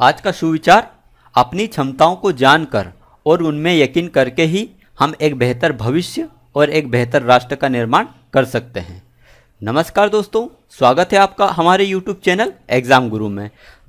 आज का सुविचार अपनी क्षमताओं को जानकर और उनमें यकीन करके ही हम एक बेहतर भविष्य और एक बेहतर राष्ट्र का निर्माण कर सकते हैं नमस्कार दोस्तों स्वागत है आपका हमारे यूट्यूब चैनल एग्जाम गुरु में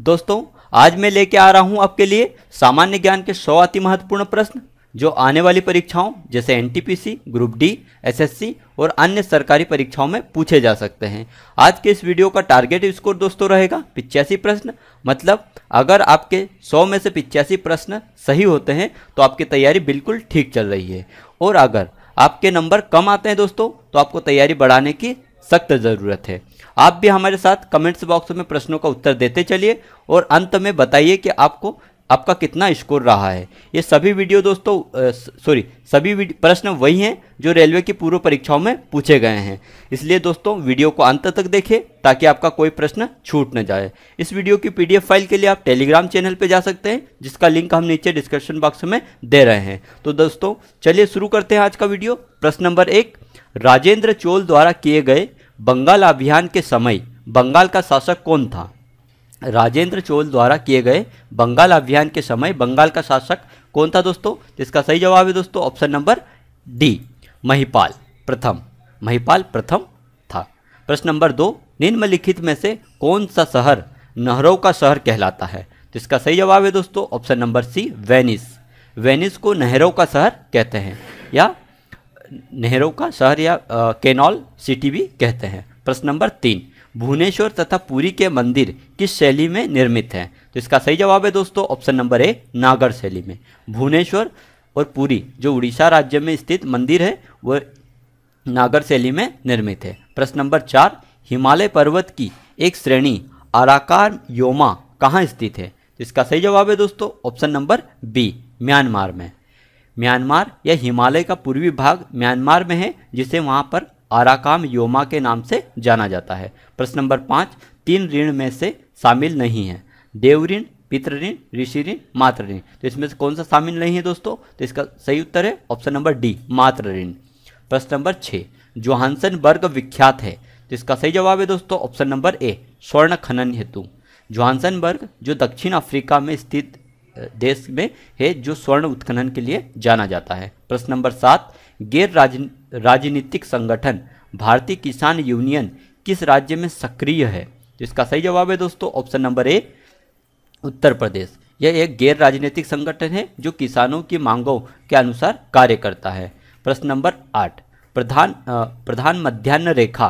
दोस्तों आज मैं लेके आ रहा हूँ आपके लिए सामान्य ज्ञान के सौ अति महत्वपूर्ण प्रश्न जो आने वाली परीक्षाओं जैसे एनटीपीसी, ग्रुप डी एसएससी और अन्य सरकारी परीक्षाओं में पूछे जा सकते हैं आज के इस वीडियो का टारगेट स्कोर दोस्तों रहेगा पिचासी प्रश्न मतलब अगर आपके 100 में से पिचासी प्रश्न सही होते हैं तो आपकी तैयारी बिल्कुल ठीक चल रही है और अगर आपके नंबर कम आते हैं दोस्तों तो आपको तैयारी बढ़ाने की सख्त ज़रूरत है आप भी हमारे साथ कमेंट्स बॉक्स में प्रश्नों का उत्तर देते चलिए और अंत में बताइए कि आपको आपका कितना स्कोर रहा है ये सभी वीडियो दोस्तों सॉरी सभी प्रश्न वही हैं जो रेलवे की पूर्व परीक्षाओं में पूछे गए हैं इसलिए दोस्तों वीडियो को अंत तक देखें ताकि आपका कोई प्रश्न छूट न जाए इस वीडियो की पीडीएफ फाइल के लिए आप टेलीग्राम चैनल पर जा सकते हैं जिसका लिंक हम नीचे डिस्क्रिप्शन बॉक्स में दे रहे हैं तो दोस्तों चलिए शुरू करते हैं आज का वीडियो प्रश्न नंबर एक राजेंद्र चोल द्वारा किए गए बंगाल अभियान के समय बंगाल का शासक कौन था राजेंद्र चोल द्वारा किए गए बंगाल अभियान के समय बंगाल का शासक कौन था दोस्तों इसका सही जवाब है दोस्तों ऑप्शन नंबर डी महिपाल प्रथम महिपाल प्रथम था प्रश्न नंबर दो निम्नलिखित में से कौन सा शहर नहरों का शहर कहलाता है तो इसका सही जवाब है दोस्तों option number C Venice Venice को नहरों का शहर कहते हैं या नहरों का शहर या केनॉल सिटी भी कहते हैं प्रश्न नंबर तीन भुवनेश्वर तथा पुरी के मंदिर किस शैली में निर्मित हैं तो इसका सही जवाब है दोस्तों ऑप्शन नंबर ए नागर शैली में भुवनेश्वर और पुरी जो उड़ीसा राज्य में स्थित मंदिर है वह नागर शैली में निर्मित है प्रश्न नंबर चार हिमालय पर्वत की एक श्रेणी आराकार योमा कहाँ स्थित है तो इसका सही जवाब है दोस्तों ऑप्शन नंबर बी म्यांमार में म्यांमार या हिमालय का पूर्वी भाग म्यांमार में है जिसे वहाँ पर आराकाम योमा के नाम से जाना जाता है प्रश्न नंबर पाँच तीन ऋण में से शामिल नहीं है देव ऋण पितृ ऋण ऋषि ऋण मातृ ऋण तो इसमें से कौन सा शामिल नहीं है दोस्तों तो इसका सही उत्तर है ऑप्शन नंबर डी मातृ ऋण प्रश्न नंबर छः जोहानसन वर्ग विख्यात है तो इसका सही जवाब है दोस्तों ऑप्शन नंबर ए स्वर्ण खनन हेतु जोहानसन वर्ग जो दक्षिण अफ्रीका में स्थित देश में है जो स्वर्ण उत्खनन के लिए जाना जाता है प्रश्न नंबर सात गैर राजनीतिक संगठन भारतीय किसान यूनियन किस राज्य में सक्रिय है तो इसका सही जवाब है दोस्तों ऑप्शन नंबर ए उत्तर प्रदेश यह एक गैर राजनीतिक संगठन है जो किसानों की मांगों के अनुसार कार्य करता है प्रश्न नंबर आठ प्रधान प्रधान मध्यान्ह रेखा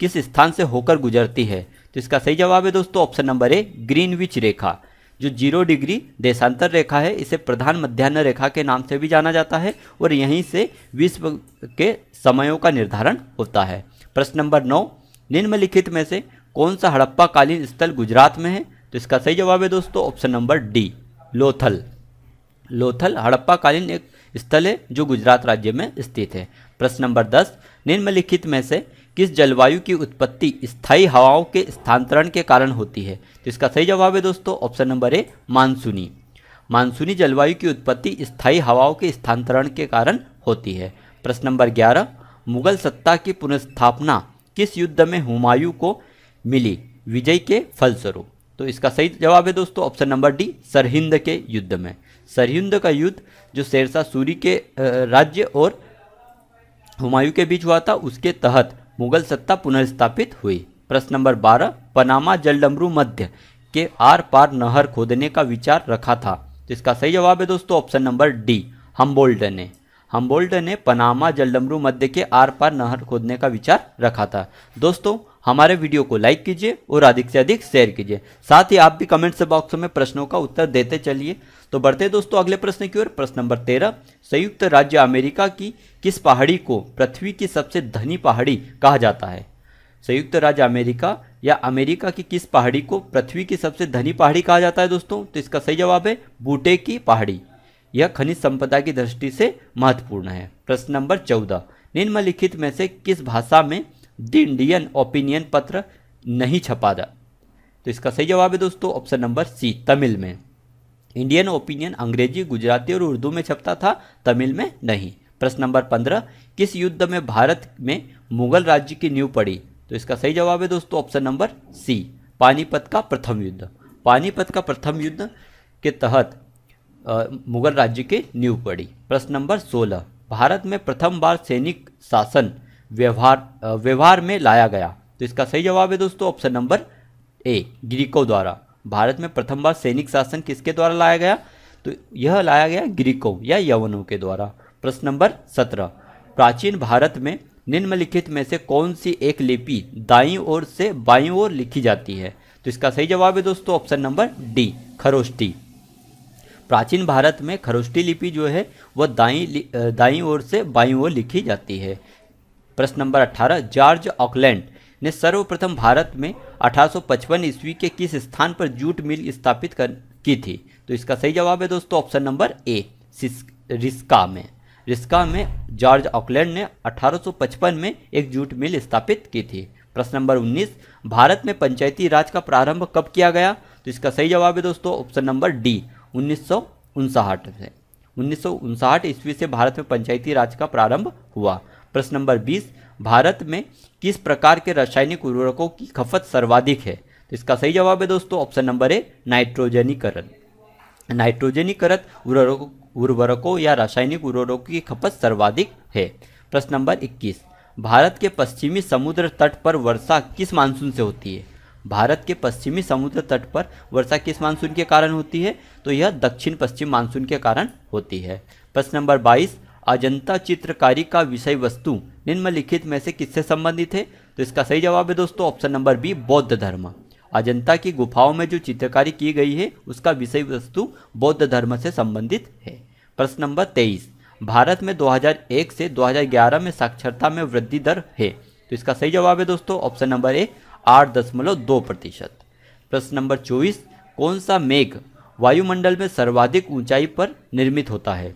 किस स्थान से होकर गुजरती है तो इसका सही जवाब है दोस्तों ऑप्शन नंबर ए ग्रीनविच रेखा जो जीरो डिग्री देशांतर रेखा है इसे प्रधान मध्यान्ह रेखा के नाम से भी जाना जाता है और यहीं से विश्व के समयों का निर्धारण होता है प्रश्न नंबर नौ निम्नलिखित में से कौन सा हड़प्पा कालीन स्थल गुजरात में है तो इसका सही जवाब है दोस्तों option number D Lothal Lothal Harappa कालीन एक स्थल है जो गुजरात राज्य में स्थित है प्रश्न नंबर दस निम्नलिखित में से किस जलवायु की उत्पत्ति स्थायी हवाओं के स्थानांतरण के कारण होती है तो इसका सही जवाब है दोस्तों ऑप्शन नंबर ए मानसूनी मानसूनी जलवायु की उत्पत्ति स्थायी हवाओं के स्थानांतरण के कारण होती है प्रश्न नंबर ग्यारह मुगल सत्ता की पुनर्स्थापना किस युद्ध में हुमायूं को मिली विजय के फलस्वरूप तो इसका सही जवाब है दोस्तों ऑप्शन नंबर डी सरहिंद के युद्ध में सरहिंद का युद्ध जो शेरशाह सूरी के राज्य और हुमायूं के बीच हुआ था उसके तहत मुगल सत्ता पुनर्स्थापित हुई प्रश्न नंबर बारह पनामा जलडमरू मध्य के आर पार नहर खोदने का विचार रखा था इसका सही जवाब है दोस्तों ऑप्शन नंबर डी हम्बोल्ड ने हम्बोल्ड ने पनामा जलडमरू मध्य के आर पार नहर खोदने का विचार रखा था दोस्तों हमारे वीडियो को लाइक कीजिए और अधिक से अधिक शेयर कीजिए साथ ही आप भी कमेंट्स बॉक्स में प्रश्नों का उत्तर देते चलिए तो बढ़ते दोस्तों अगले प्रश्न की ओर प्रश्न नंबर तेरह संयुक्त राज्य अमेरिका की किस पहाड़ी को पृथ्वी की सबसे धनी पहाड़ी कहा जाता है संयुक्त राज्य अमेरिका या अमेरिका की किस पहाड़ी को पृथ्वी की सबसे धनी पहाड़ी कहा जाता है दोस्तों तो इसका सही जवाब है बूटे की पहाड़ी यह खनिज संपदा की दृष्टि से महत्वपूर्ण है प्रश्न नंबर चौदह निम्नलिखित में से किस भाषा में द इंडियन ओपिनियन पत्र नहीं छपा था तो इसका सही जवाब है दोस्तों ऑप्शन नंबर सी तमिल में इंडियन ओपिनियन अंग्रेजी गुजराती और उर्दू में छपता था तमिल में नहीं प्रश्न नंबर पंद्रह किस युद्ध में भारत में मुगल राज्य की नींव पड़ी तो इसका सही जवाब है दोस्तों ऑप्शन नंबर सी पानीपत का प्रथम युद्ध पानीपत का प्रथम युद्ध के तहत आ, मुगल राज्य की नींव पड़ी प्रश्न नंबर सोलह भारत में प्रथम बार सैनिक शासन व्यवहार व्यवहार में लाया गया तो इसका सही जवाब है दोस्तों ऑप्शन नंबर ए ग्रीको द्वारा भारत में प्रथम बार सैनिक शासन किसके द्वारा लाया गया तो यह लाया गया ग्रीकों या यवनों के द्वारा प्रश्न नंबर सत्रह प्राचीन भारत में निम्नलिखित में से कौन सी एक लिपि दाई ओर से बाई ओर लिखी जाती है तो इसका सही जवाब है दोस्तों ऑप्शन नंबर डी खरोष्टी प्राचीन भारत में खरोष्टी लिपि जो है वह दाई दाई ओर से बाई ओर लिखी जाती है प्रश्न नंबर 18 जॉर्ज ऑकलैंड ने सर्वप्रथम भारत में 1855 ईस्वी के किस स्थान पर जूट मिल स्थापित कर की थी तो इसका सही जवाब है दोस्तों ऑप्शन नंबर ए रिस्का में रिस्का में जॉर्ज ऑकलैंड ने 1855 में एक जूट मिल स्थापित की थी प्रश्न नंबर 19 भारत में पंचायती राज का प्रारंभ कब किया गया तो इसका सही जवाब है दोस्तों ऑप्शन नंबर डी उन्नीस से उन्नीस ईस्वी से भारत में पंचायती राज का प्रारंभ हुआ प्रश्न नंबर बीस भारत में किस प्रकार के रासायनिक उर्वरकों की खपत सर्वाधिक है तो इसका सही जवाब है दोस्तों ऑप्शन नंबर ए नाइट्रोजनीकरण नाइट्रोजनीकरण उर्वरकों उर्वरकों या रासायनिक उर्वरकों की खपत सर्वाधिक है प्रश्न नंबर 21 भारत के पश्चिमी समुद्र तट पर वर्षा किस मानसून से होती है भारत के पश्चिमी समुद्र तट पर वर्षा किस मानसून के कारण होती है तो यह दक्षिण पश्चिम मानसून के कारण होती है प्रश्न नंबर अजंता चित्रकारी का विषय वस्तु निम्नलिखित में से किससे संबंधित है तो इसका सही जवाब है दोस्तों ऑप्शन नंबर बी बौद्ध धर्म अजंता की गुफाओं में जो चित्रकारी की गई है उसका विषय वस्तु बौद्ध धर्म से संबंधित है प्रश्न नंबर तेईस भारत में 2001 से 2011 में साक्षरता में वृद्धि दर है तो इसका सही जवाब है दोस्तों ऑप्शन नंबर ए आठ दशमलव दो प्रतिशत प्रश्न नंबर चौबीस कौन सा मेघ वायुमंडल में सर्वाधिक ऊंचाई पर निर्मित होता है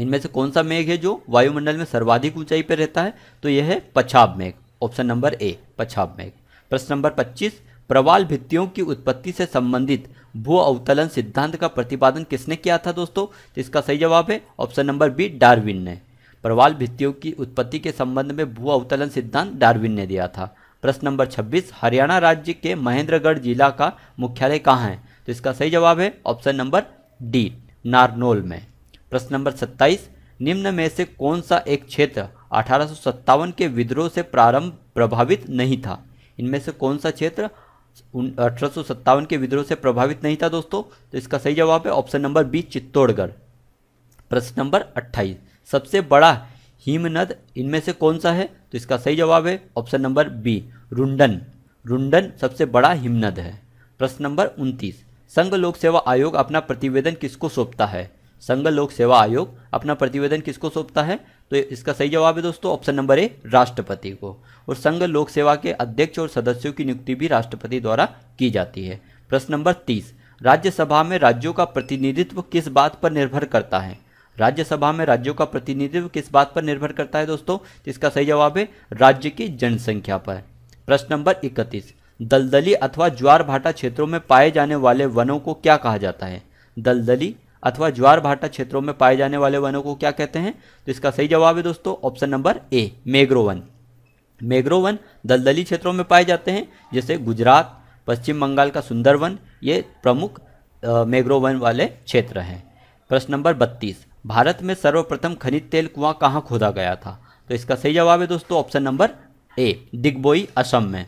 इनमें से कौन सा मेघ है जो वायुमंडल में सर्वाधिक ऊंचाई पर रहता है तो यह है पछाब मेघ ऑप्शन नंबर ए पछाब मेघ प्रश्न नंबर 25 प्रवाल भित्तियों की उत्पत्ति से संबंधित भू अवतलन सिद्धांत का प्रतिपादन किसने किया था दोस्तों तो इसका सही जवाब है ऑप्शन नंबर बी डार्विन ने प्रवाल भित्तियों की उत्पत्ति के संबंध में भू अवतलन सिद्धांत डार्विन ने दिया था प्रश्न नंबर 26 हरियाणा राज्य के महेंद्रगढ़ जिला का मुख्यालय कहाँ है तो इसका सही जवाब है ऑप्शन नंबर डी नारनोल में प्रश्न नंबर सत्ताईस निम्न में से कौन सा एक क्षेत्र अठारह के विद्रोह से प्रारंभ प्रभावित नहीं था इनमें से कौन सा क्षेत्र अठारह के विद्रोह से प्रभावित नहीं था दोस्तों तो इसका सही जवाब है ऑप्शन नंबर बी चित्तौड़गढ़ प्रश्न नंबर 28 सबसे बड़ा हिमनद इनमें से कौन सा है तो इसका सही जवाब है ऑप्शन नंबर बी रुंडन रुंडन सबसे बड़ा हिमनद है प्रश्न नंबर 29 संघ लोक सेवा आयोग अपना प्रतिवेदन किसको सौंपता है संघ लोक सेवा आयोग अपना प्रतिवेदन किसको सौंपता है तो इसका सही जवाब है दोस्तों ऑप्शन नंबर ए राष्ट्रपति को और संघ लोक सेवा के अध्यक्ष और सदस्यों की नियुक्ति भी राष्ट्रपति द्वारा की जाती है प्रश्न नंबर तीस राज्यसभा में राज्यों का प्रतिनिधित्व किस बात पर निर्भर करता है राज्यसभा में राज्यों का प्रतिनिधित्व किस बात पर निर्भर करता है दोस्तों इसका सही जवाब है राज्य की जनसंख्या पर प्रश्न नंबर इकतीस दलदली अथवा ज्वार भाटा क्षेत्रों में पाए जाने वाले वनों को क्या कहा जाता है दलदली अथवा ज्वार भाटा क्षेत्रों में पाए जाने वाले वनों को क्या कहते हैं तो इसका सही जवाब है दोस्तों ऑप्शन नंबर ए मेग्रो वन दलदली क्षेत्रों में पाए जाते हैं जैसे गुजरात पश्चिम बंगाल का सुंदरवन ये प्रमुख वन वाले क्षेत्र हैं प्रश्न नंबर बत्तीस भारत में सर्वप्रथम खनिज तेल कुआं कहाँ खोदा गया था तो इसका सही जवाब है दोस्तों option number A Digboi Assam में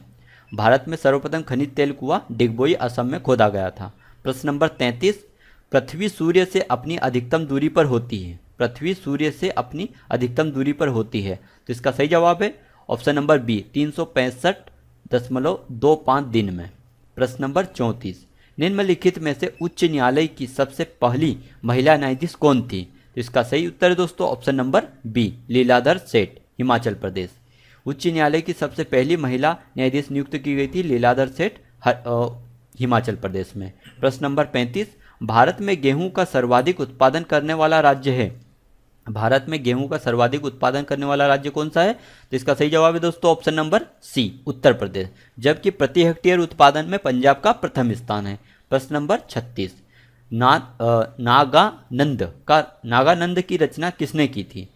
भारत में सर्वप्रथम खनिज तेल कुआं डिगबोई असम में खोदा गया था प्रश्न नंबर तैंतीस पृथ्वी सूर्य से अपनी अधिकतम दूरी पर होती है पृथ्वी सूर्य से अपनी अधिकतम दूरी पर होती है तो इसका सही जवाब है ऑप्शन नंबर बी तीन दशमलव दो पाँच दिन में प्रश्न नंबर चौंतीस निम्नलिखित में से उच्च न्यायालय की सबसे पहली महिला न्यायाधीश कौन थी तो इसका सही उत्तर है दोस्तों ऑप्शन नंबर बी लीलाधर सेठ हिमाचल प्रदेश उच्च न्यायालय की सबसे पहली महिला न्यायाधीश नियुक्त की गई थी लीलाधर सेठ हिमाचल प्रदेश में प्रश्न नंबर पैंतीस भारत में गेहूं का सर्वाधिक उत्पादन करने वाला राज्य है भारत में गेहूं का सर्वाधिक उत्पादन करने वाला राज्य कौन सा है तो इसका सही जवाब है दोस्तों ऑप्शन नंबर सी उत्तर प्रदेश जबकि प्रति हेक्टेयर उत्पादन में पंजाब का प्रथम स्थान है प्रश्न नंबर छत्तीस ना नागानंद का नागानंद की रचना किसने की थी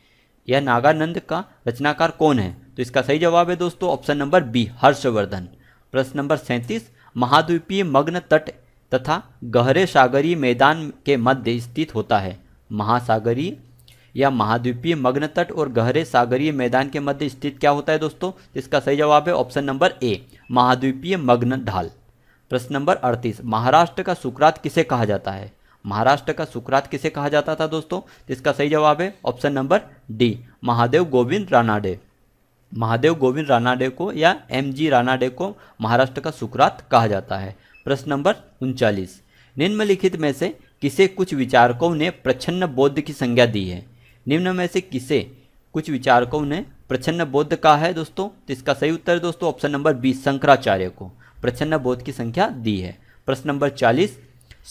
यह नागानंद का रचनाकार कौन है तो इसका सही जवाब है दोस्तों ऑप्शन नंबर बी हर्षवर्धन प्रश्न नंबर सैंतीस महाद्वीपीय मग्न तट तथा गहरे सागरी मैदान के मध्य स्थित होता है महासागरी या महाद्वीपीय मग्न तट और गहरे सागरीय मैदान के मध्य स्थित क्या होता है दोस्तों इसका सही जवाब है ऑप्शन नंबर ए महाद्वीपीय मग्न ढाल प्रश्न नंबर अड़तीस महाराष्ट्र का सुकरात किसे कहा जाता है महाराष्ट्र का सुकरात किसे कहा जाता था दोस्तों इसका सही जवाब है option number D Mahadev Govind Ranade Mahadev Govind Ranade को या एम जी रानाडे को महाराष्ट्र का सुकरात कहा जाता है प्रश्न नंबर उनचालीस निम्नलिखित में से किसे कुछ विचारकों ने प्रछन्न बौद्ध की संज्ञा दी है निम्न में से किसे कुछ विचारकों ने प्रछन्न बौद्ध कहा है दोस्तों तो इसका सही उत्तर दोस्तों ऑप्शन नंबर बीस शंकराचार्य को प्रछन्न बौद्ध की संख्या दी है प्रश्न नंबर चालीस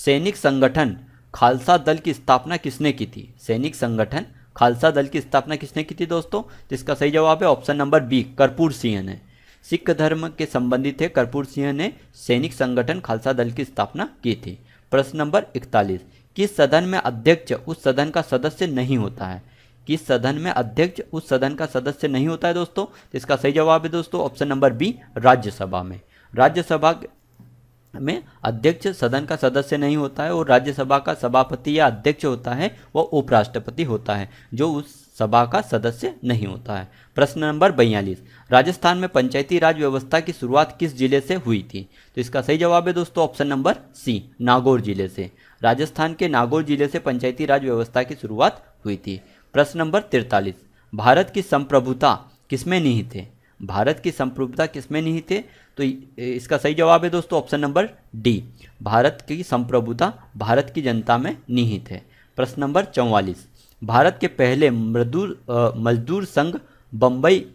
सैनिक संगठन खालसा दल की स्थापना किसने की थी सैनिक संगठन खालसा दल की स्थापना किसने की थी दोस्तों इसका सही जवाब है ऑप्शन नंबर बी कर्पूर सिंह ने सिख धर्म के संबंधित थे कर्पूर सिंह ने सैनिक संगठन खालसा दल की स्थापना की थी प्रश्न नंबर इकतालीस किस सदन में अध्यक्ष उस सदन का सदस्य नहीं होता है किस सदन में अध्यक्ष उस सदन का सदस्य नहीं होता है दोस्तों इसका सही जवाब है दोस्तों ऑप्शन नंबर बी राज्यसभा में राज्यसभा में अध्यक्ष सदन का सदस्य नहीं होता है और राज्यसभा का सभापति या अध्यक्ष होता है वह उपराष्ट्रपति होता है जो उस सभा का सदस्य नहीं होता है प्रश्न नंबर बयालीस राजस्थान में पंचायती राज व्यवस्था की शुरुआत किस जिले से हुई थी तो इसका सही जवाब है दोस्तों ऑप्शन नंबर सी नागौर जिले से राजस्थान के नागौर जिले से पंचायती राज व्यवस्था की शुरुआत हुई थी प्रश्न नंबर तिरतालीस भारत की संप्रभुता किसमें नहीं थे भारत की संप्रभुता किसमें नहीं थे तो इसका सही जवाब है दोस्तों ऑप्शन नंबर डी भारत की संप्रभुता भारत की जनता में निहित है प्रश्न नंबर चौवालीस भारत के पहले मजदूर मजदूर संघ बम्बई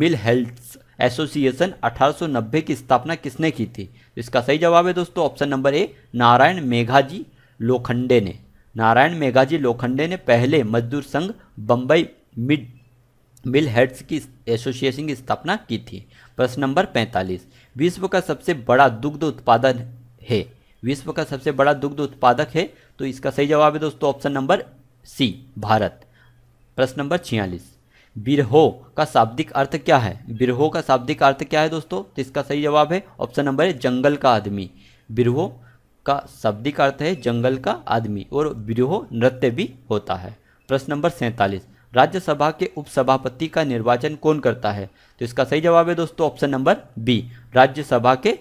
मिल हेल्थ एसोसिएशन 1890 की स्थापना किसने की थी इसका सही जवाब है दोस्तों option number A Narayan Meghaji Lokhande ने नारायण मेघाजी लोखंडे ने पहले मजदूर संघ बम्बई मिड मिल हेड्स की एसोसिएशन की स्थापना की थी प्रश्न नंबर 45 विश्व का सबसे बड़ा दुग्ध उत्पादन है विश्व का सबसे बड़ा दुग्ध उत्पादक है तो इसका सही जवाब है दोस्तों ऑप्शन नंबर सी भारत प्रश्न नंबर छियालीस बिरहो का शाब्दिक अर्थ क्या है बिरहो का शाब्दिक अर्थ क्या है दोस्तों तो इसका सही जवाब है ऑप्शन नंबर है जंगल का आदमी बिरहो का शाब्दिक अर्थ है जंगल का आदमी और बिरहो नृत्य भी होता है प्रश्न नंबर सैंतालीस राज्यसभा के उपसभापति का निर्वाचन कौन करता है तो इसका सही जवाब है दोस्तों ऑप्शन नंबर बी राज्यसभा के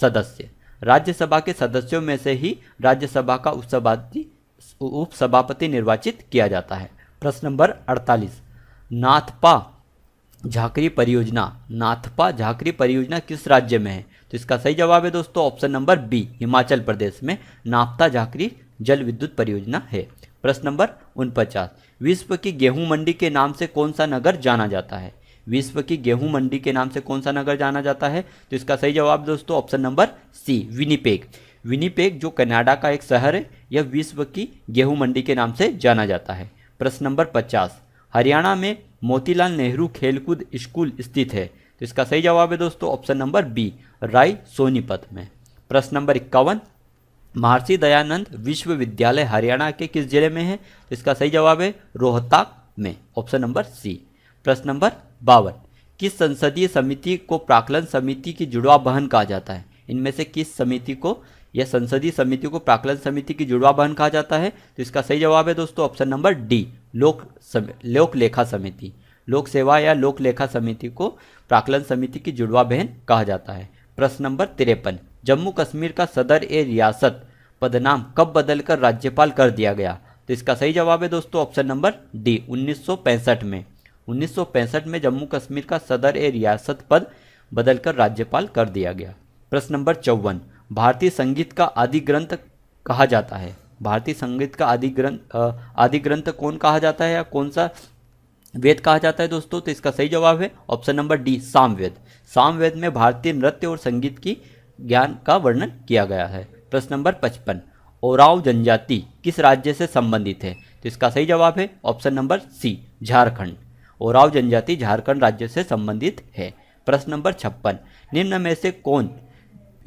सदस्य राज्यसभा के सदस्यों में से ही राज्यसभा का उपसभापति उप सभापति निर्वाचित किया जाता है प्रश्न नंबर 48 नाथपा झाकरी परियोजना नाथपा झाकरी परियोजना किस राज्य में है तो इसका सही जवाब है दोस्तों option number B Himachal Pradesh में नाप्ता झाकरी जल विद्युत परियोजना है प्रश्न नंबर उनपचास विश्व की गेहूं मंडी के नाम से कौन सा नगर जाना जाता है विश्व की गेहूं मंडी के नाम से कौन सा नगर जाना जाता है तो इसका सही जवाब दोस्तों option number C Winnipeg Winnipeg जो कनाडा का एक शहर है यह विश्व की गेहूं मंडी के नाम से जाना जाता है प्रश्न नंबर पचास हरियाणा में मोतीलाल नेहरू खेलकूद स्कूल स्थित है तो इसका सही जवाब है दोस्तों option number B Rai Sonipat में प्रश्न नंबर इक्यावन महर्षि दयानंद विश्वविद्यालय हरियाणा के किस जिले में है तो इसका सही जवाब है रोहतक में ऑप्शन नंबर सी प्रश्न नंबर बावन किस संसदीय समिति को प्राकलन समिति की जुड़वा बहन कहा जाता है इनमें से किस समिति को यह संसदीय समिति को प्राकलन समिति की जुड़वा बहन कहा जाता है तो इसका सही जवाब है दोस्तों ऑप्शन नंबर डी लोक लोक लेखा समिति लोक सेवा या लोक लेखा समिति को प्राकलन समिति की जुड़वा बहन कहा जाता है प्रश्न नंबर तिरपन जम्मू कश्मीर का सदर ए रियासत पदनाम कब बदलकर राज्यपाल कर दिया गया तो इसका सही जवाब है दोस्तों ऑप्शन नंबर डी 1965 में 1965 में जम्मू कश्मीर का सदर ए रियासत पद बदलकर राज्यपाल कर दिया गया प्रश्न नंबर चौवन भारतीय संगीत का आदि ग्रंथ कहा जाता है भारतीय संगीत का आदि ग्रंथ आदि ग्रंथ कौन कहा जाता है या कौन सा वेद कहा जाता है दोस्तों तो इसका सही जवाब है option number D Samaveda Samaveda में भारतीय नृत्य और संगीत की ज्ञान का वर्णन किया गया है प्रश्न नंबर पचपन ओराव जनजाति किस राज्य से संबंधित है तो इसका सही जवाब है option number C Jharkhand Oraon जनजाति झारखंड राज्य से संबंधित है प्रश्न नंबर छप्पन निम्न में से कौन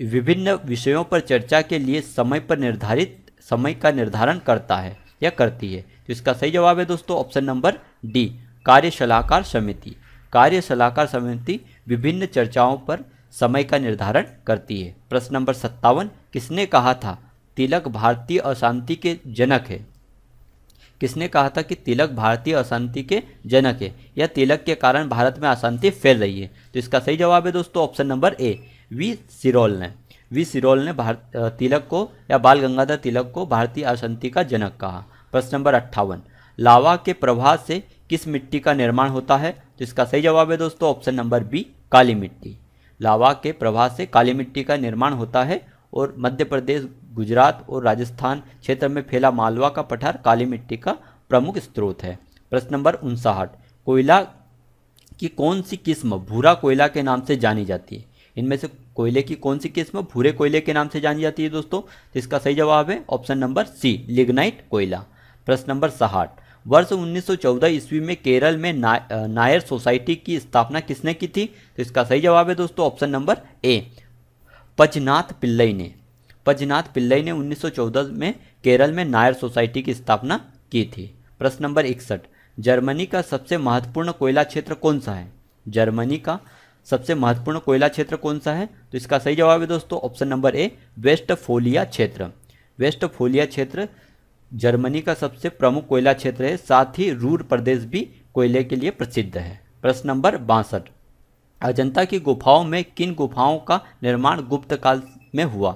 विभिन्न विषयों पर चर्चा के लिए समय पर निर्धारित समय का निर्धारण करता है या करती है तो इसका सही जवाब है दोस्तों ऑप्शन नंबर डी कार्य सलाहकार समिति कार्य सलाहकार समिति विभिन्न चर्चाओं पर समय का निर्धारण करती है प्रश्न नंबर सत्तावन किसने कहा था तिलक भारतीय अशांति के जनक है किसने कहा था कि तिलक भारतीय अशांति के जनक है या तिलक के कारण भारत में अशांति फैल रही है तो इसका सही जवाब है दोस्तों ऑप्शन नंबर ए वी सिरोल ने वी सिरोल ने भारत तिलक को या बाल गंगाधर तिलक को भारतीय अशांति का जनक कहा प्रश्न नंबर अट्ठावन लावा के प्रभाव से किस मिट्टी का निर्माण होता है तो इसका सही जवाब है दोस्तों ऑप्शन नंबर बी काली मिट्टी लावा के प्रभाव से काली मिट्टी का निर्माण होता है और मध्य प्रदेश गुजरात और राजस्थान क्षेत्र में फैला मालवा का पठार काली मिट्टी का प्रमुख स्रोत है प्रश्न नंबर उनसाहठ कोयला की कौन सी किस्म भूरा कोयला के नाम से जानी जाती है इनमें से कोयले की कौन सी किस्म भूरे कोयले के नाम से जानी जाती है दोस्तों तो इसका सही जवाब है ऑप्शन नंबर सी लिग्नाइट कोयला प्रश्न नंबर साहठ वर्ष 1914 ईस्वी में केरल में ना, नायर सोसाइटी की स्थापना किसने की थी तो इसका सही जवाब है दोस्तों ऑप्शन नंबर ए पजनाथ पिल्लई ने पजनाथ पिल्लई ने 1914 में केरल में नायर सोसाइटी की स्थापना की थी प्रश्न नंबर इकसठ जर्मनी का सबसे महत्वपूर्ण कोयला क्षेत्र कौन सा है जर्मनी का सबसे महत्वपूर्ण कोयला क्षेत्र कौन सा है तो इसका सही जवाब है दोस्तों option number A Westphalia क्षेत्र वेस्ट फोलिया क्षेत्र जर्मनी का सबसे प्रमुख कोयला क्षेत्र है साथ ही रूर प्रदेश भी कोयले के लिए प्रसिद्ध है प्रश्न नंबर बासठ अजंता की गुफाओं में किन गुफाओं का निर्माण गुप्त काल में हुआ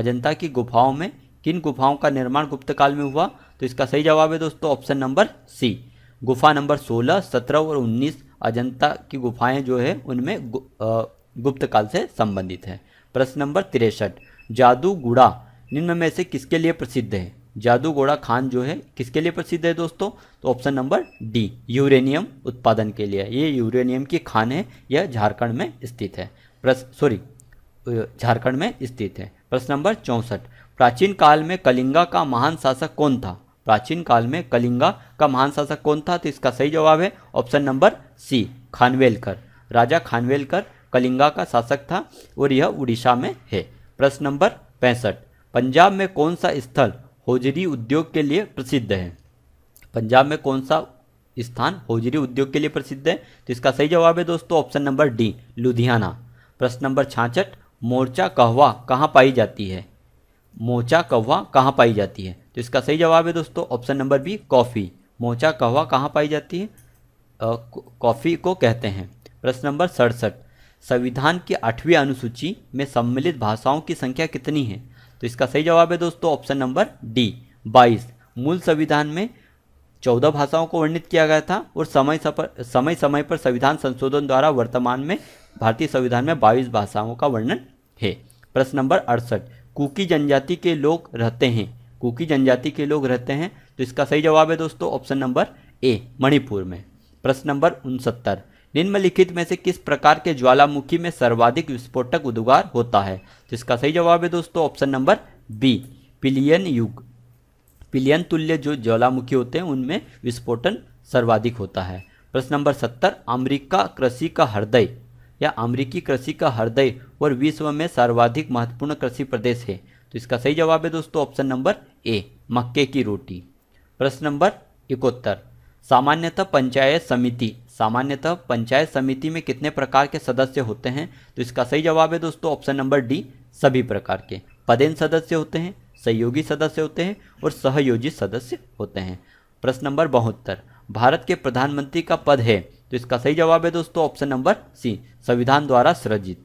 अजंता की गुफाओं में किन गुफाओं का निर्माण गुप्त काल में हुआ तो इसका सही जवाब है दोस्तों ऑप्शन नंबर सी गुफा नंबर 16, 17 और 19 अजंता की गुफाएं जो है उनमें गु, गुप्त काल से संबंधित है प्रश्न नंबर तिरसठ जादू गुड़ा निम्न में से किसके लिए प्रसिद्ध है जादू गोड़ा खान जो है किसके लिए प्रसिद्ध है दोस्तों तो ऑप्शन नंबर डी यूरेनियम उत्पादन के लिए ये यूरेनियम की खान है यह झारखंड में स्थित है प्रश्न सॉरी झारखंड में स्थित है प्रश्न नंबर चौंसठ प्राचीन काल में कलिंगा का महान शासक कौन था प्राचीन काल में कलिंगा का महान शासक कौन था तो इसका सही जवाब है ऑप्शन नंबर सी खानवेलकर राजा खानवेलकर कलिंगा का शासक था और यह उड़ीसा में है प्रश्न नंबर पैंसठ पंजाब में कौन सा स्थल होजरी उद्योग के लिए प्रसिद्ध है पंजाब में कौन सा स्थान होजरी उद्योग के लिए प्रसिद्ध है तो इसका सही जवाब है दोस्तों ऑप्शन नंबर डी लुधियाना प्रश्न नंबर छाछठ मोर्चा कहवा कहाँ पाई जाती है मोचा कौवा कहाँ पाई जाती है तो इसका सही जवाब है दोस्तों option number B coffee mocha कौवा कहाँ पाई जाती है कॉफ़ी को कहते हैं प्रश्न नंबर सड़सठ संविधान की आठवीं अनुसूची में सम्मिलित भाषाओं की संख्या कितनी है तो इसका सही जवाब है दोस्तों ऑप्शन नंबर डी बाईस मूल संविधान में चौदह भाषाओं को वर्णित किया गया था और समय सपर, समय समय पर संविधान संशोधन द्वारा वर्तमान में भारतीय संविधान में बाईस भाषाओं का वर्णन है प्रश्न नंबर अड़सठ कुकी जनजाति के लोग रहते हैं कुकी जनजाति के लोग रहते हैं तो इसका सही जवाब है दोस्तों ऑप्शन नंबर ए मणिपुर में प्रश्न नंबर उनसत्तर निम्नलिखित में से किस प्रकार के ज्वालामुखी में सर्वाधिक विस्फोटक उद्गार होता है तो इसका सही जवाब है दोस्तों ऑप्शन नंबर बी पिलियन युग पिलियन तुल्य जो ज्वालामुखी होते हैं उनमें विस्फोटन सर्वाधिक होता है प्रश्न नंबर सत्तर अमरीका कृषि का हृदय या अमरीकी कृषि का हृदय और विश्व में सर्वाधिक महत्वपूर्ण कृषि प्रदेश है तो इसका सही जवाब है दोस्तों ऑप्शन नंबर ए मक्के की रोटी प्रश्न नंबर इकोत्तर सामान्यतः पंचायत समिति सामान्यतः पंचायत समिति में कितने प्रकार के सदस्य होते हैं तो इसका सही जवाब है दोस्तों ऑप्शन नंबर डी सभी प्रकार के पदेन सदस्य होते हैं सहयोगी सदस्य होते हैं और सहयोगी सदस्य होते हैं प्रश्न नंबर बहत्तर भारत के प्रधानमंत्री का पद है तो इसका सही जवाब है दोस्तों ऑप्शन नंबर सी संविधान द्वारा सृजित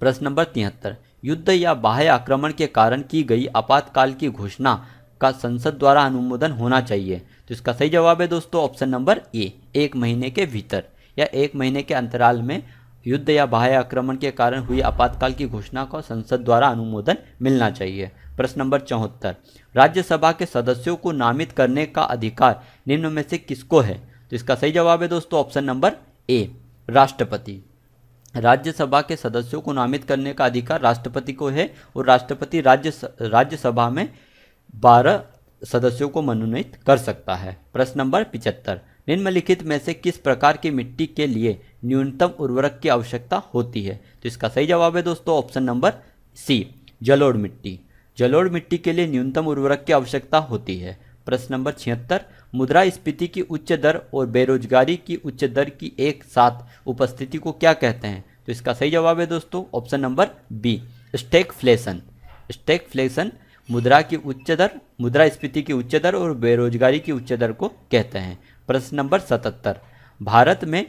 प्रश्न नंबर तिहत्तर युद्ध या बाह्य आक्रमण के कारण की गई आपातकाल की घोषणा का संसद द्वारा अनुमोदन होना चाहिए तो इसका सही जवाब है दोस्तों ऑप्शन नंबर ए एक महीने के भीतर या एक महीने के अंतराल में युद्ध या बाह्य आक्रमण के कारण हुई आपातकाल की घोषणा को संसद द्वारा अनुमोदन मिलना चाहिए प्रश्न नंबर चौहत्तर राज्यसभा के सदस्यों को नामित करने का अधिकार निम्न में से किसको है इसका सही जवाब है दोस्तों ऑप्शन नंबर ए राष्ट्रपति राज्यसभा के सदस्यों को नामित करने का अधिकार राष्ट्रपति को है और राष्ट्रपति राज्य राज्यसभा में बारह सदस्यों को मनोनीत कर सकता है प्रश्न नंबर पिचहत्तर निम्नलिखित में से किस प्रकार की मिट्टी के लिए न्यूनतम उर्वरक की आवश्यकता होती है तो इसका सही जवाब है दोस्तों ऑप्शन नंबर सी जलोड़ मिट्टी जलोड़ मिट्टी के लिए न्यूनतम उर्वरक की आवश्यकता होती है प्रश्न नंबर छिहत्तर मुद्रा मुद्रास्फीति की उच्च दर और बेरोजगारी की उच्च दर की एक साथ उपस्थिति को क्या कहते हैं तो इसका सही जवाब है दोस्तों option number B stagflation stagflation मुद्रा की उच्च दर मुद्रा स्पीति की उच्च दर और बेरोजगारी की उच्च दर को कहते हैं प्रश्न नंबर सतहत्तर भारत में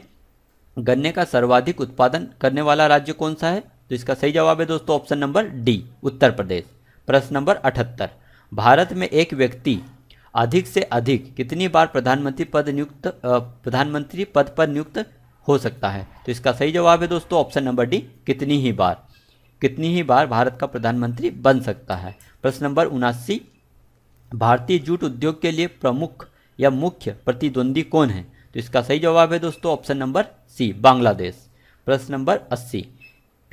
गन्ने का सर्वाधिक उत्पादन करने वाला राज्य कौन सा है तो इसका सही जवाब है दोस्तों option number D Uttar Pradesh प्रश्न नंबर अठहत्तर भारत में एक व्यक्ति अधिक से अधिक कितनी बार प्रधानमंत्री पद नियुक्त प्रधानमंत्री पद पर नियुक्त हो सकता है तो इसका सही जवाब है दोस्तों ऑप्शन नंबर डी कितनी ही बार कितनी ही बार भारत का प्रधानमंत्री बन सकता है प्रश्न नंबर उनासी भारतीय जूट उद्योग के लिए प्रमुख या मुख्य प्रतिद्वंदी कौन है तो इसका सही जवाब है दोस्तों ऑप्शन नंबर सी बांग्लादेश प्रश्न नंबर अस्सी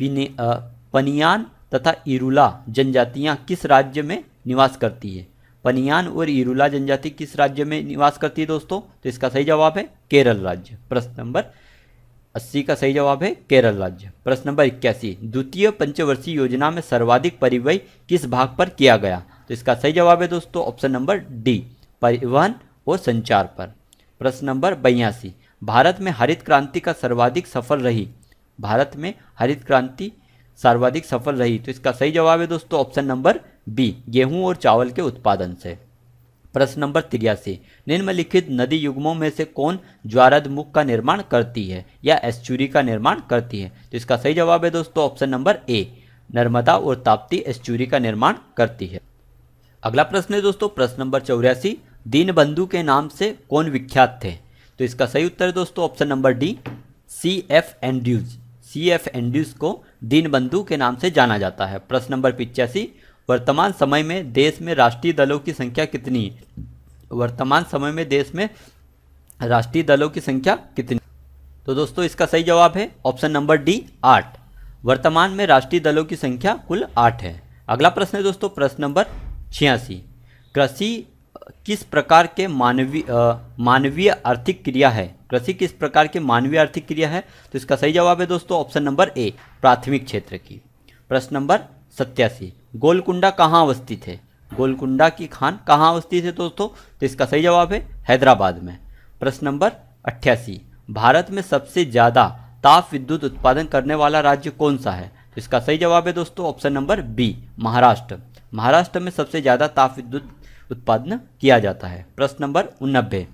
पनियान तथा इरुला जनजातियां किस राज्य में निवास करती है पनियान और इरुला जनजाति किस राज्य में निवास करती है दोस्तों तो इसका सही जवाब है केरल राज्य प्रश्न नंबर अस्सी का सही जवाब है केरल राज्य प्रश्न नंबर इक्यासी द्वितीय पंचवर्षीय योजना में सर्वाधिक परिवय किस भाग पर किया गया तो इसका सही जवाब है दोस्तों ऑप्शन नंबर डी परिवहन और संचार पर प्रश्न नंबर बयासी भारत में हरित क्रांति का सर्वाधिक सफल रही भारत में हरित क्रांति सर्वाधिक सफल रही तो इसका सही जवाब है दोस्तों ऑप्शन नंबर बी गेहूं और चावल के उत्पादन से प्रश्न नंबर तिरासी निम्नलिखित नदी युग्मों में से कौन ज्वारद मुख का निर्माण करती है या एस्चुरी का निर्माण करती है तो इसका सही जवाब है दोस्तों ऑप्शन नंबर ए नर्मदा और ताप्ती एस्चुरी का निर्माण करती है अगला प्रश्न है दोस्तों प्रश्न नंबर चौरासी दीनबंधु के नाम से कौन विख्यात थे तो इसका सही उत्तर है दोस्तों option number D C F Andrews C F Andrews को दीनबंधु के नाम से जाना जाता है प्रश्न नंबर पिचासी वर्तमान समय में देश में राष्ट्रीय दलों की संख्या कितनी है वर्तमान समय में देश में राष्ट्रीय दलों की संख्या कितनी तो दोस्तों इसका सही जवाब है ऑप्शन नंबर डी आठ वर्तमान में राष्ट्रीय दलों की संख्या कुल आठ है अगला प्रश्न है दोस्तों प्रश्न नंबर छियासी कृषि किस प्रकार के मानवीय मानवीय आर्थिक क्रिया है कृषि किस प्रकार के मानवीय आर्थिक क्रिया है तो इसका सही जवाब है दोस्तों ऑप्शन नंबर ए प्राथमिक क्षेत्र की प्रश्न नंबर सत्यासी गोलकुंडा कहाँ अवस्थित है गोलकुंडा की खान कहाँ अवस्थित है दोस्तों तो इसका सही जवाब है हैदराबाद में प्रश्न नंबर अट्ठासी भारत में सबसे ज़्यादा ताप विद्युत उत्पादन करने वाला राज्य कौन सा है तो इसका सही जवाब है दोस्तों option number B Maharashtra Maharashtra में सबसे ज़्यादा ताप विद्युत उत्पादन किया जाता है प्रश्न नंबर उन्नबे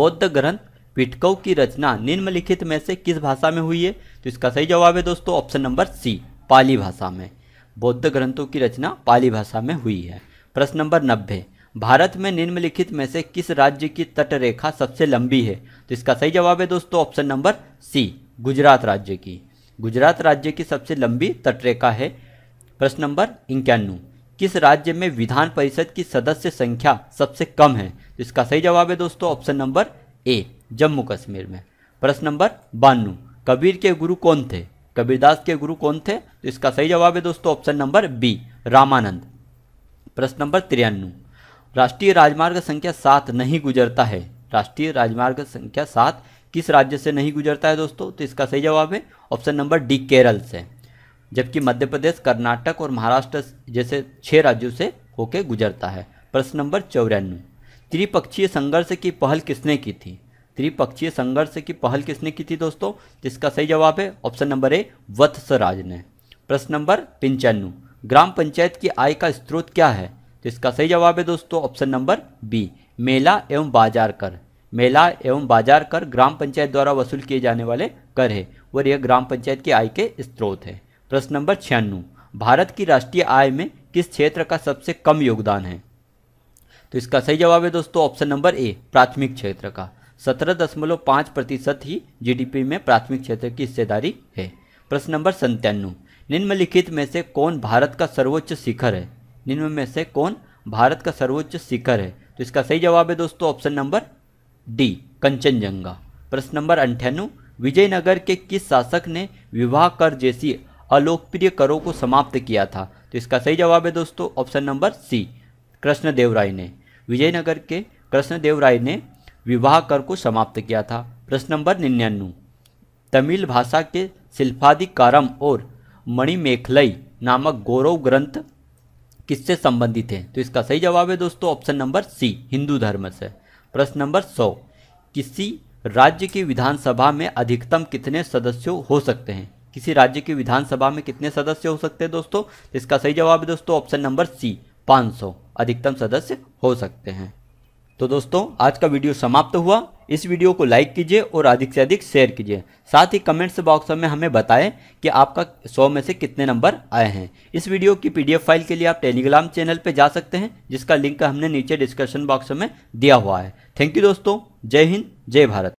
बौद्ध ग्रंथ पिटकव की रचना निम्नलिखित में से किस भाषा में हुई है तो इसका सही जवाब है दोस्तों ऑप्शन नंबर सी पाली भाषा में बौद्ध ग्रंथों की रचना पाली भाषा में हुई है प्रश्न नंबर नब्बे भारत में निम्नलिखित में से किस राज्य की तटरेखा सबसे लंबी है तो इसका सही जवाब है दोस्तों ऑप्शन नंबर सी गुजरात राज्य की गुजरात राज्य की सबसे लंबी तटरेखा है प्रश्न नंबर इक्यानवे किस राज्य में विधान परिषद की सदस्य संख्या सबसे कम है तो इसका सही जवाब है दोस्तों option number A Jammu Kashmir में प्रश्न नंबर बानु कबीर के गुरु कौन थे कबीरदास के गुरु कौन थे तो इसका सही जवाब है दोस्तों ऑप्शन नंबर बी रामानंद प्रश्न नंबर तिरानवे राष्ट्रीय राजमार्ग संख्या सात नहीं गुजरता है राष्ट्रीय राजमार्ग संख्या सात किस राज्य से नहीं गुजरता है दोस्तों तो इसका सही जवाब है ऑप्शन नंबर डी केरल से जबकि मध्य प्रदेश कर्नाटक और महाराष्ट्र जैसे छः राज्यों से होके गुजरता है प्रश्न नंबर चौरानवे त्रिपक्षीय संघर्ष की पहल किसने की थी त्रिपक्षीय संघर्ष की पहल किसने की थी दोस्तों जिसका सही जवाब है ऑप्शन नंबर ए वत्सराज ने प्रश्न नंबर पंचानवे ग्राम पंचायत की आय का स्रोत क्या है तो इसका सही जवाब है दोस्तों ऑप्शन नंबर बी मेला एवं बाजार कर मेला एवं बाजार कर ग्राम पंचायत द्वारा वसूल किए जाने वाले कर है और यह ग्राम पंचायत की आय के स्रोत है प्रश्न नंबर छियानवे भारत की राष्ट्रीय आय में किस क्षेत्र का सबसे कम योगदान है तो इसका सही जवाब है दोस्तों ऑप्शन नंबर ए प्राथमिक क्षेत्र का सत्रह दशमलव पाँच प्रतिशत ही जीडीपी में प्राथमिक क्षेत्र की हिस्सेदारी है प्रश्न नंबर संतानवे निम्नलिखित में से कौन भारत का सर्वोच्च शिखर है निम्न में से कौन भारत का सर्वोच्च शिखर है तो इसका सही जवाब है दोस्तों ऑप्शन नंबर डी कंचनजंगा प्रश्न नंबर अंठानवे विजयनगर के किस शासक ने विवाह कर जैसी अलोकप्रिय करों को समाप्त किया था तो इसका सही जवाब है दोस्तों option number C Krishnadeva Raya ने विजयनगर के कृष्णदेव राय ने विवाह कर को समाप्त किया था प्रश्न नंबर निन्यानवे तमिल भाषा के शिल्पाधिकारम और मणिमेखलई नामक गौरव ग्रंथ किससे संबंधित है तो इसका सही जवाब है दोस्तों ऑप्शन नंबर सी हिंदू धर्म से प्रश्न नंबर सौ किसी राज्य की विधानसभा में अधिकतम कितने सदस्य हो सकते हैं किसी राज्य की विधानसभा में कितने सदस्य हो सकते हैं दोस्तों इसका सही जवाब है दोस्तों ऑप्शन नंबर सी 500 अधिकतम सदस्य हो सकते हैं तो दोस्तों आज का वीडियो समाप्त हुआ इस वीडियो को लाइक कीजिए और अधिक से अधिक शेयर कीजिए साथ ही कमेंट्स बॉक्स में हमें बताएं कि आपका 100 में से कितने नंबर आए हैं इस वीडियो की पीडीएफ फाइल के लिए आप टेलीग्राम चैनल पर जा सकते हैं जिसका लिंक हमने नीचे डिस्क्रिप्शन बॉक्स में दिया हुआ है थैंक यू दोस्तों जय हिंद जय भारत